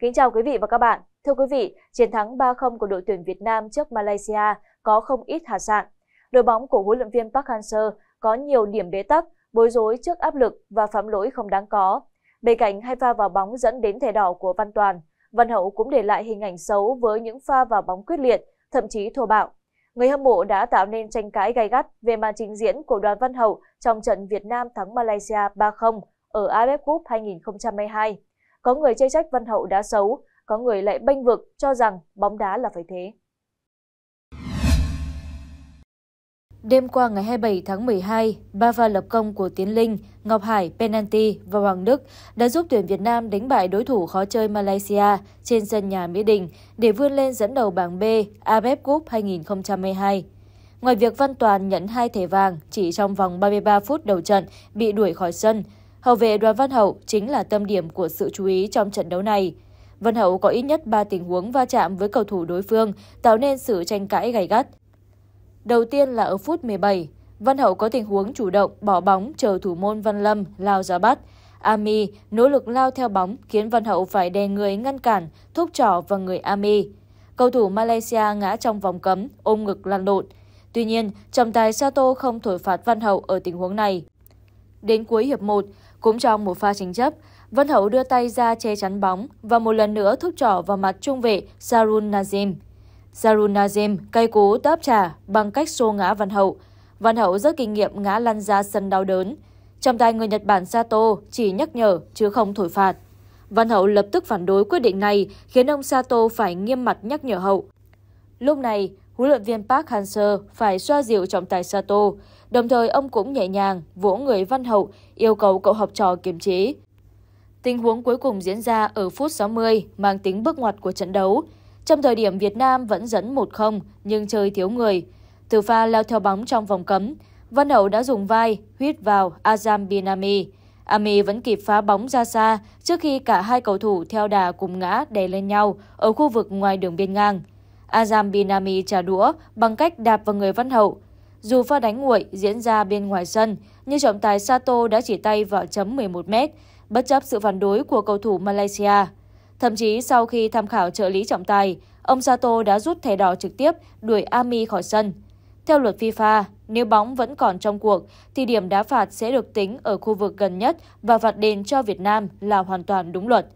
Kính chào quý vị và các bạn. Thưa quý vị, chiến thắng 3-0 của đội tuyển Việt Nam trước Malaysia có không ít hạt sạn. Đội bóng của huấn luyện viên Park Hang-seo có nhiều điểm bế tắc, bối rối trước áp lực và phạm lỗi không đáng có. Bên cạnh hai pha vào bóng dẫn đến thẻ đỏ của Văn Toàn, Văn Hậu cũng để lại hình ảnh xấu với những pha vào bóng quyết liệt, thậm chí thô bạo. Người hâm mộ đã tạo nên tranh cãi gay gắt về màn trình diễn của đoàn Văn Hậu trong trận Việt Nam thắng Malaysia 3-0 ở AFF e Cup 2022 có người chê trách Văn Hậu đã xấu, có người lại bênh vực cho rằng bóng đá là phải thế. Đêm qua ngày 27 tháng 12, ba pha lập công của Tiến Linh, Ngọc Hải, penalty và Hoàng Đức đã giúp tuyển Việt Nam đánh bại đối thủ khó chơi Malaysia trên sân nhà Mỹ Đình để vươn lên dẫn đầu bảng B AFF e Cup 2022. Ngoài việc Văn Toàn nhận hai thẻ vàng chỉ trong vòng 33 phút đầu trận bị đuổi khỏi sân, Hậu vệ Đoàn Văn Hậu chính là tâm điểm của sự chú ý trong trận đấu này. Văn Hậu có ít nhất 3 tình huống va chạm với cầu thủ đối phương, tạo nên sự tranh cãi gay gắt. Đầu tiên là ở phút 17, Văn Hậu có tình huống chủ động bỏ bóng chờ thủ môn Văn Lâm lao ra bắt. Ami nỗ lực lao theo bóng khiến Văn Hậu phải đè người ngăn cản, thúc trỏ vào người Ami. Cầu thủ Malaysia ngã trong vòng cấm, ôm ngực lăn lộn. Tuy nhiên, trọng tài Sato không thổi phạt Văn Hậu ở tình huống này. Đến cuối hiệp 1, cũng trong một pha tranh chấp, Văn Hậu đưa tay ra che chắn bóng và một lần nữa thúc trỏ vào mặt trung vệ Sarun Nazim. Sarun Nazim cay cú đáp trả bằng cách xô ngã Văn Hậu. Văn Hậu rất kinh nghiệm ngã lăn ra sân đau đớn. Trong tay người Nhật Bản Sato chỉ nhắc nhở chứ không thổi phạt. Văn Hậu lập tức phản đối quyết định này khiến ông Sato phải nghiêm mặt nhắc nhở Hậu. Lúc này, huấn luyện viên Park Hang-seo phải xoa dịu trọng tài Sato, đồng thời ông cũng nhẹ nhàng vỗ người Văn Hậu yêu cầu cậu học trò kiềm chế. Tình huống cuối cùng diễn ra ở phút 60 mang tính bước ngoặt của trận đấu. Trong thời điểm Việt Nam vẫn dẫn 1-0 nhưng chơi thiếu người, từ pha lao theo bóng trong vòng cấm, Văn Hậu đã dùng vai huyết vào Azam Binami. Ami vẫn kịp phá bóng ra xa trước khi cả hai cầu thủ theo đà cùng ngã đè lên nhau ở khu vực ngoài đường biên ngang azam binami trả đũa bằng cách đạp vào người văn hậu. Dù pha đánh nguội diễn ra bên ngoài sân, nhưng trọng tài Sato đã chỉ tay vào chấm 11m, bất chấp sự phản đối của cầu thủ Malaysia. Thậm chí sau khi tham khảo trợ lý trọng tài, ông Sato đã rút thẻ đỏ trực tiếp đuổi Ami khỏi sân. Theo luật FIFA, nếu bóng vẫn còn trong cuộc thì điểm đá phạt sẽ được tính ở khu vực gần nhất và phạt đền cho Việt Nam là hoàn toàn đúng luật.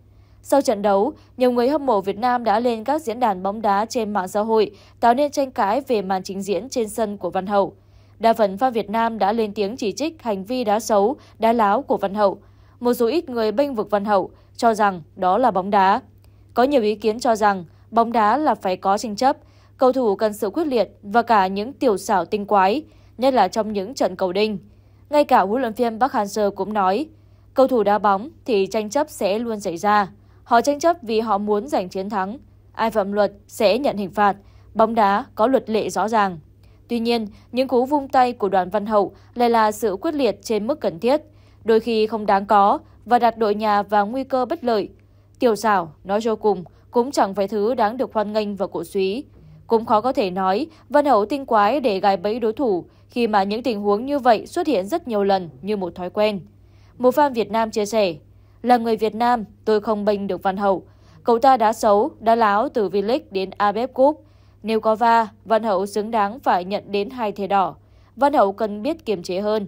Sau trận đấu, nhiều người hâm mộ Việt Nam đã lên các diễn đàn bóng đá trên mạng xã hội tạo nên tranh cãi về màn trình diễn trên sân của Văn Hậu. Đa phần fan Việt Nam đã lên tiếng chỉ trích hành vi đá xấu, đá láo của Văn Hậu. Một số ít người bênh vực Văn Hậu cho rằng đó là bóng đá. Có nhiều ý kiến cho rằng bóng đá là phải có tranh chấp, cầu thủ cần sự quyết liệt và cả những tiểu xảo tinh quái, nhất là trong những trận cầu đinh. Ngay cả huấn luyện viên Park Hang-seo cũng nói, cầu thủ đá bóng thì tranh chấp sẽ luôn xảy ra. Họ tranh chấp vì họ muốn giành chiến thắng. Ai phạm luật sẽ nhận hình phạt. Bóng đá có luật lệ rõ ràng. Tuy nhiên, những cú vung tay của đoàn văn hậu lại là sự quyết liệt trên mức cần thiết, đôi khi không đáng có và đặt đội nhà vào nguy cơ bất lợi. Tiểu xảo, nói cho cùng, cũng chẳng phải thứ đáng được hoan nghênh và cổ suý. Cũng khó có thể nói văn hậu tinh quái để gài bẫy đối thủ khi mà những tình huống như vậy xuất hiện rất nhiều lần như một thói quen. Một fan Việt Nam chia sẻ, là người Việt Nam, tôi không bình được Văn Hậu. Cậu ta đã xấu, đã láo từ V-League đến AFF Cup. Nếu có va, Văn Hậu xứng đáng phải nhận đến hai thẻ đỏ. Văn Hậu cần biết kiềm chế hơn.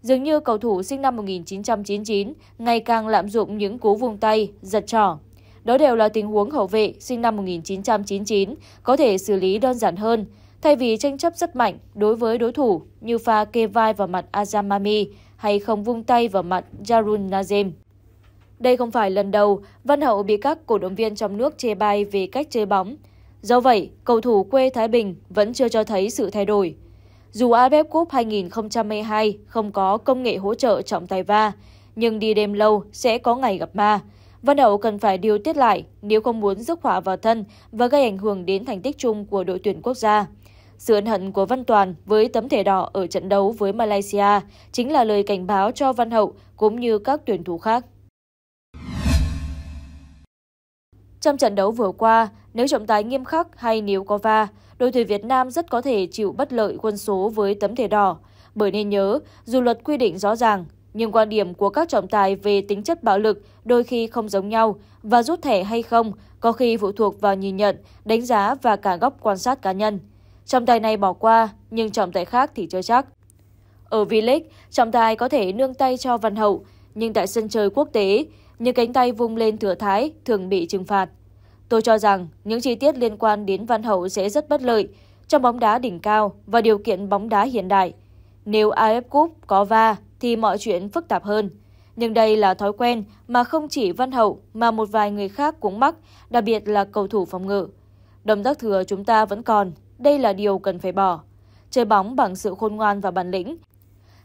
Dường như cầu thủ sinh năm 1999 ngày càng lạm dụng những cú vung tay, giật trỏ. Đó đều là tình huống hậu vệ sinh năm 1999 có thể xử lý đơn giản hơn, thay vì tranh chấp rất mạnh đối với đối thủ như pha kê vai vào mặt Azamami hay không vung tay vào mặt Jarun Nazem. Đây không phải lần đầu Văn Hậu bị các cổ động viên trong nước chê bai về cách chơi bóng. Do vậy, cầu thủ quê Thái Bình vẫn chưa cho thấy sự thay đổi. Dù AFF e Cup 2022 không có công nghệ hỗ trợ trọng tài va, nhưng đi đêm lâu sẽ có ngày gặp ma. Văn Hậu cần phải điều tiết lại nếu không muốn rước họa vào thân và gây ảnh hưởng đến thành tích chung của đội tuyển quốc gia. Sự ân hận của Văn Toàn với tấm thẻ đỏ ở trận đấu với Malaysia chính là lời cảnh báo cho Văn Hậu cũng như các tuyển thủ khác. Trong trận đấu vừa qua, nếu trọng tài nghiêm khắc hay nếu có va, đội tuyển Việt Nam rất có thể chịu bất lợi quân số với tấm thẻ đỏ. Bởi nên nhớ, dù luật quy định rõ ràng, nhưng quan điểm của các trọng tài về tính chất bạo lực đôi khi không giống nhau và rút thẻ hay không có khi phụ thuộc vào nhìn nhận, đánh giá và cả góc quan sát cá nhân. Trọng tài này bỏ qua, nhưng trọng tài khác thì chưa chắc. Ở V-League, trọng tài có thể nương tay cho Văn Hậu, nhưng tại sân chơi quốc tế, những cánh tay vung lên thừa thái thường bị trừng phạt. Tôi cho rằng những chi tiết liên quan đến Văn Hậu sẽ rất bất lợi trong bóng đá đỉnh cao và điều kiện bóng đá hiện đại. Nếu AF Cup có va thì mọi chuyện phức tạp hơn. Nhưng đây là thói quen mà không chỉ Văn Hậu mà một vài người khác cũng mắc, đặc biệt là cầu thủ phòng ngự. Đồng tác thừa chúng ta vẫn còn, đây là điều cần phải bỏ. Chơi bóng bằng sự khôn ngoan và bản lĩnh.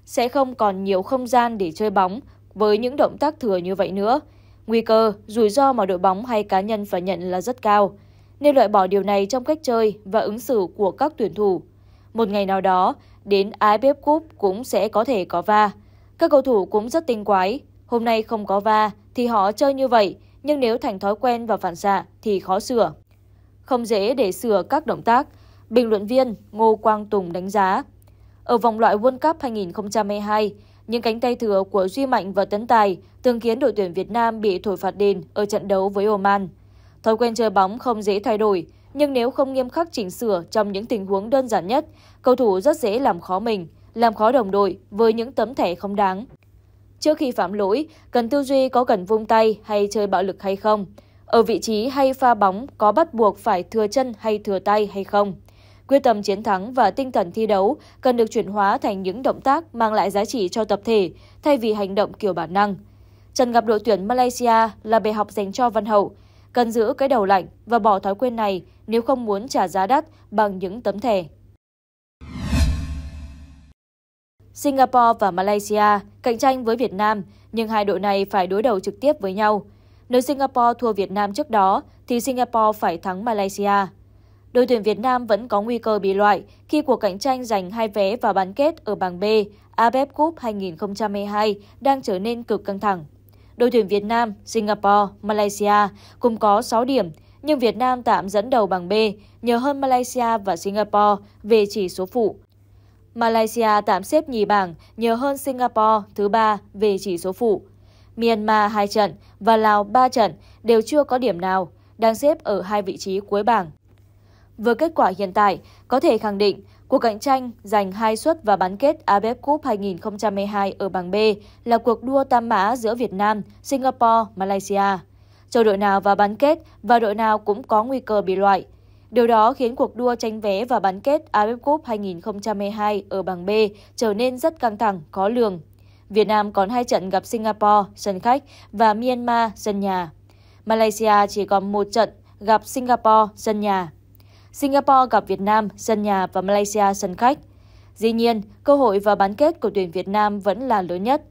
Sẽ không còn nhiều không gian để chơi bóng với những động tác thừa như vậy nữa. Nguy cơ, rủi ro mà đội bóng hay cá nhân phải nhận là rất cao, nên loại bỏ điều này trong cách chơi và ứng xử của các tuyển thủ. Một ngày nào đó, đến AFF Cup cũng sẽ có thể có va. Các cầu thủ cũng rất tinh quái, hôm nay không có va thì họ chơi như vậy, nhưng nếu thành thói quen và phản xạ thì khó sửa. Không dễ để sửa các động tác, bình luận viên Ngô Quang Tùng đánh giá. Ở vòng loại World Cup 2022, những cánh tay thừa của Duy Mạnh và Tấn Tài từng khiến đội tuyển Việt Nam bị thổi phạt đền ở trận đấu với Oman. Thói quen chơi bóng không dễ thay đổi, nhưng nếu không nghiêm khắc chỉnh sửa trong những tình huống đơn giản nhất, cầu thủ rất dễ làm khó mình, làm khó đồng đội với những tấm thẻ không đáng. Trước khi phạm lỗi, cần tư duy có cần vung tay hay chơi bạo lực hay không, ở vị trí hay pha bóng có bắt buộc phải thừa chân hay thừa tay hay không quyết tâm chiến thắng và tinh thần thi đấu cần được chuyển hóa thành những động tác mang lại giá trị cho tập thể thay vì hành động kiểu bản năng. Trận gặp đội tuyển Malaysia là bài học dành cho Văn Hậu, cần giữ cái đầu lạnh và bỏ thói quen này nếu không muốn trả giá đắt bằng những tấm thẻ. Singapore và Malaysia cạnh tranh với Việt Nam, nhưng hai đội này phải đối đầu trực tiếp với nhau. Nếu Singapore thua Việt Nam trước đó, thì Singapore phải thắng Malaysia đội tuyển Việt Nam vẫn có nguy cơ bị loại khi cuộc cạnh tranh giành hai vé vào bán kết ở bảng B AFF e Cup 2022 đang trở nên cực căng thẳng. Đội tuyển Việt Nam, Singapore, Malaysia cùng có 6 điểm, nhưng Việt Nam tạm dẫn đầu bảng B nhờ hơn Malaysia và Singapore về chỉ số phụ. Malaysia tạm xếp nhì bảng nhờ hơn Singapore thứ ba về chỉ số phụ. Myanmar 2 trận và Lào 3 trận đều chưa có điểm nào, đang xếp ở hai vị trí cuối bảng. Với kết quả hiện tại, có thể khẳng định cuộc cạnh tranh giành hai suất và bán kết AFF Cup 2022 ở bảng B là cuộc đua tam mã giữa Việt Nam, Singapore, Malaysia. Châu đội nào vào bán kết và đội nào cũng có nguy cơ bị loại. Điều đó khiến cuộc đua tranh vé và bán kết AFF Cup 2022 ở bảng B trở nên rất căng thẳng, khó lường. Việt Nam còn hai trận gặp Singapore, sân khách, và Myanmar, sân nhà. Malaysia chỉ còn một trận gặp Singapore, sân nhà. Singapore gặp Việt Nam sân nhà và Malaysia sân khách. Dĩ nhiên, cơ hội vào bán kết của tuyển Việt Nam vẫn là lớn nhất.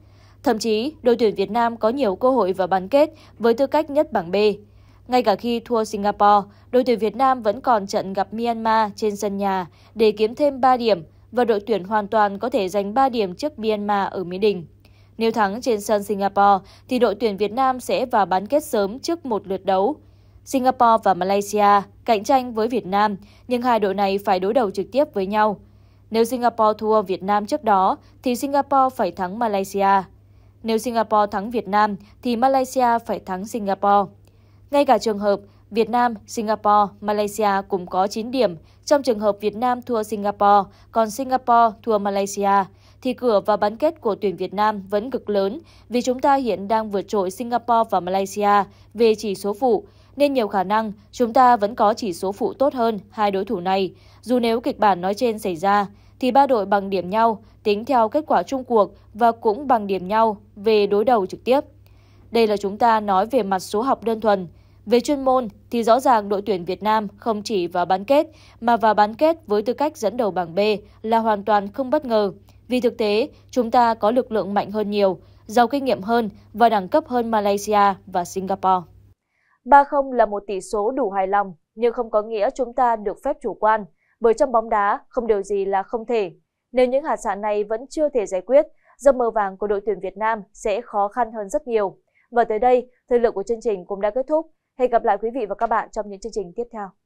Thậm chí, đội tuyển Việt Nam có nhiều cơ hội vào bán kết với tư cách nhất bảng B. Ngay cả khi thua Singapore, đội tuyển Việt Nam vẫn còn trận gặp Myanmar trên sân nhà để kiếm thêm 3 điểm và đội tuyển hoàn toàn có thể giành 3 điểm trước Myanmar ở Mỹ Đình. Nếu thắng trên sân Singapore thì đội tuyển Việt Nam sẽ vào bán kết sớm trước một lượt đấu Singapore và Malaysia cạnh tranh với Việt Nam, nhưng hai đội này phải đối đầu trực tiếp với nhau. Nếu Singapore thua Việt Nam trước đó, thì Singapore phải thắng Malaysia. Nếu Singapore thắng Việt Nam, thì Malaysia phải thắng Singapore. Ngay cả trường hợp Việt Nam, Singapore, Malaysia cùng có 9 điểm, trong trường hợp Việt Nam thua Singapore, còn Singapore thua Malaysia, thì cửa vào bán kết của tuyển Việt Nam vẫn cực lớn vì chúng ta hiện đang vượt trội Singapore và Malaysia về chỉ số phụ, nên nhiều khả năng chúng ta vẫn có chỉ số phụ tốt hơn hai đối thủ này. Dù nếu kịch bản nói trên xảy ra, thì ba đội bằng điểm nhau tính theo kết quả chung cuộc và cũng bằng điểm nhau về đối đầu trực tiếp. Đây là chúng ta nói về mặt số học đơn thuần. Về chuyên môn thì rõ ràng đội tuyển Việt Nam không chỉ vào bán kết mà vào bán kết với tư cách dẫn đầu bảng B là hoàn toàn không bất ngờ. Vì thực tế, chúng ta có lực lượng mạnh hơn nhiều, giàu kinh nghiệm hơn và đẳng cấp hơn Malaysia và Singapore ba không là một tỷ số đủ hài lòng nhưng không có nghĩa chúng ta được phép chủ quan bởi trong bóng đá không điều gì là không thể nếu những hạt sạn này vẫn chưa thể giải quyết giấc mơ vàng của đội tuyển Việt Nam sẽ khó khăn hơn rất nhiều. Và tới đây, thời lượng của chương trình cũng đã kết thúc. Hẹn gặp lại quý vị và các bạn trong những chương trình tiếp theo.